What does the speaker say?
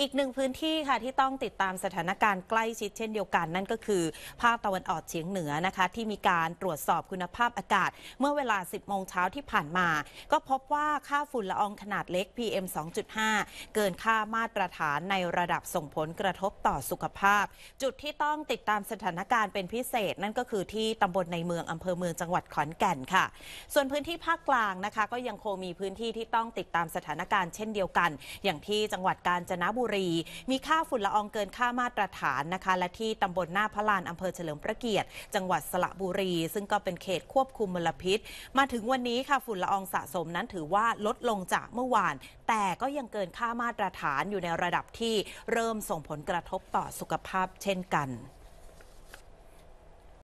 อีกหนึ่งพื้นที่ค่ะที่ต้องติดตามสถานการณ์ใกล้ชิดเช่นเดียวกันนั่นก็คือ ภาคตะวันออกเฉียงเหนือนะคะ ที่มีการตรวจสอบคุณภาพอากาศเมื่อเวลา 10 โมงเช้าที่ผ่านมา ก็พบว่าค่าฝุ่นละอองขนาดเล็ก PM 2.5 เกินค่ามาตรฐานในระดับส่งผลกระทบต่อสุขภาพ จุดที่ต้องติดตามสถานการณ์เป็นพิเศษ นั่นก็คือที่ตำบลในเมืองอำเภอเมืองจังหวัดขอนแก่นค่ะ ส่วนพื้นที่ภาคกลางนะคะก็ยังคงมีพื้นที่ที่ต้องติดตามสถานการณ์เช่นเดียวกัน อย่างที่จังหวัดกาญจนบุรีรีมีค่าฝุ่นละอองเกินค่ามาตรฐานนะคะและที่ตำบลหน้าพระลานอำเภอเฉลิมพระเกียรติจังหวัดสระบุรี ซึ่งก็เป็นเขตควบคุมมลพิษ มาถึงวันนี้ค่ะฝุ่นละอองสะสมนั้นถือว่าลดลงจากเมื่อวาน แต่ก็ยังเกินค่ามาตรฐานอยู่ในระดับที่เริ่มส่งผลกระทบต่อสุขภาพเช่นกัน